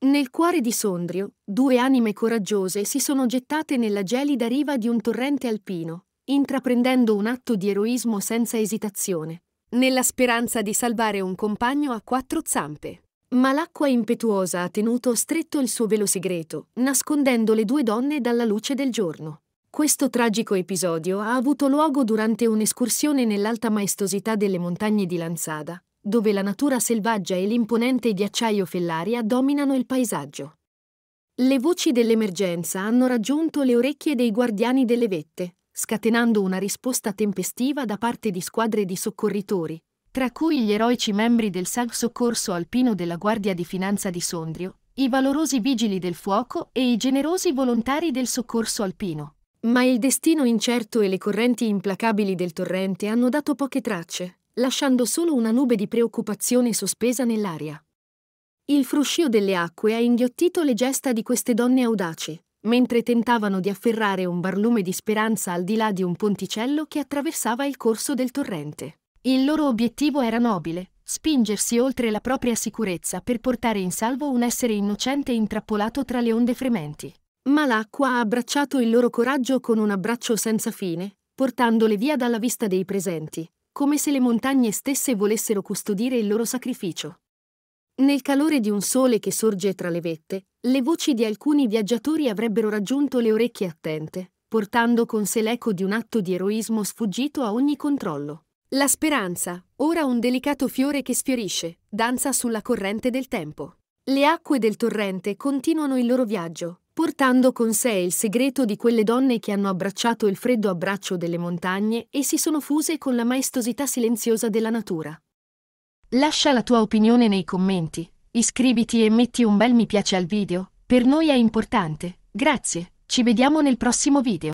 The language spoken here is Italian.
Nel cuore di Sondrio, due anime coraggiose si sono gettate nella gelida riva di un torrente alpino, intraprendendo un atto di eroismo senza esitazione, nella speranza di salvare un compagno a quattro zampe. Ma l'acqua impetuosa ha tenuto stretto il suo velo segreto, nascondendo le due donne dalla luce del giorno. Questo tragico episodio ha avuto luogo durante un'escursione nell'alta maestosità delle montagne di Lanzada, dove la natura selvaggia e l'imponente ghiacciaio fellaria dominano il paesaggio. Le voci dell'emergenza hanno raggiunto le orecchie dei guardiani delle vette, scatenando una risposta tempestiva da parte di squadre di soccorritori, tra cui gli eroici membri del Sag Soccorso Alpino della Guardia di Finanza di Sondrio, i valorosi vigili del fuoco e i generosi volontari del soccorso alpino. Ma il destino incerto e le correnti implacabili del torrente hanno dato poche tracce, lasciando solo una nube di preoccupazione sospesa nell'aria. Il fruscio delle acque ha inghiottito le gesta di queste donne audaci, mentre tentavano di afferrare un barlume di speranza al di là di un ponticello che attraversava il corso del torrente. Il loro obiettivo era nobile, spingersi oltre la propria sicurezza per portare in salvo un essere innocente intrappolato tra le onde frementi. Ma l'acqua ha abbracciato il loro coraggio con un abbraccio senza fine, portandole via dalla vista dei presenti, come se le montagne stesse volessero custodire il loro sacrificio. Nel calore di un sole che sorge tra le vette, le voci di alcuni viaggiatori avrebbero raggiunto le orecchie attente, portando con sé l'eco di un atto di eroismo sfuggito a ogni controllo. La speranza, ora un delicato fiore che sfiorisce, danza sulla corrente del tempo. Le acque del torrente continuano il loro viaggio, portando con sé il segreto di quelle donne che hanno abbracciato il freddo abbraccio delle montagne e si sono fuse con la maestosità silenziosa della natura. Lascia la tua opinione nei commenti, iscriviti e metti un bel mi piace al video, per noi è importante, grazie, ci vediamo nel prossimo video.